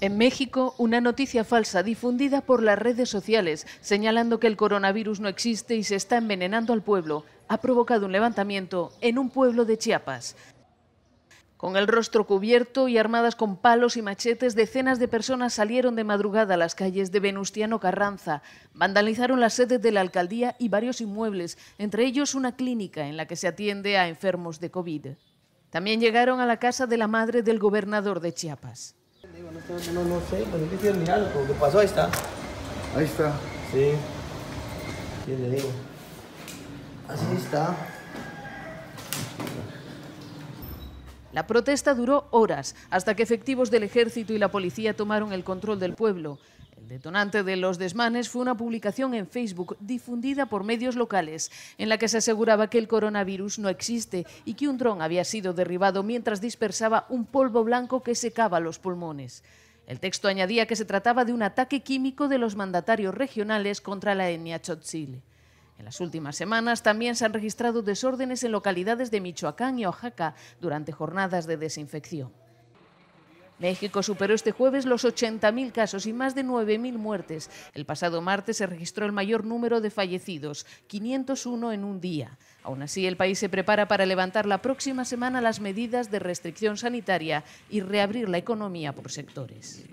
En México, una noticia falsa difundida por las redes sociales, señalando que el coronavirus no existe y se está envenenando al pueblo, ha provocado un levantamiento en un pueblo de Chiapas. Con el rostro cubierto y armadas con palos y machetes, decenas de personas salieron de madrugada a las calles de Venustiano Carranza, vandalizaron las sedes de la alcaldía y varios inmuebles, entre ellos una clínica en la que se atiende a enfermos de COVID. También llegaron a la casa de la madre del gobernador de Chiapas. No, no sé, no sé qué ni algo. ¿Qué pasó? Ahí está. Ahí está. Sí. ¿Qué le digo? Así está. La protesta duró horas hasta que efectivos del ejército y la policía tomaron el control del pueblo. El detonante de los desmanes fue una publicación en Facebook difundida por medios locales en la que se aseguraba que el coronavirus no existe y que un dron había sido derribado mientras dispersaba un polvo blanco que secaba los pulmones. El texto añadía que se trataba de un ataque químico de los mandatarios regionales contra la etnia Chotzil. En las últimas semanas también se han registrado desórdenes en localidades de Michoacán y Oaxaca durante jornadas de desinfección. México superó este jueves los 80.000 casos y más de 9.000 muertes. El pasado martes se registró el mayor número de fallecidos, 501 en un día. Aún así, el país se prepara para levantar la próxima semana las medidas de restricción sanitaria y reabrir la economía por sectores.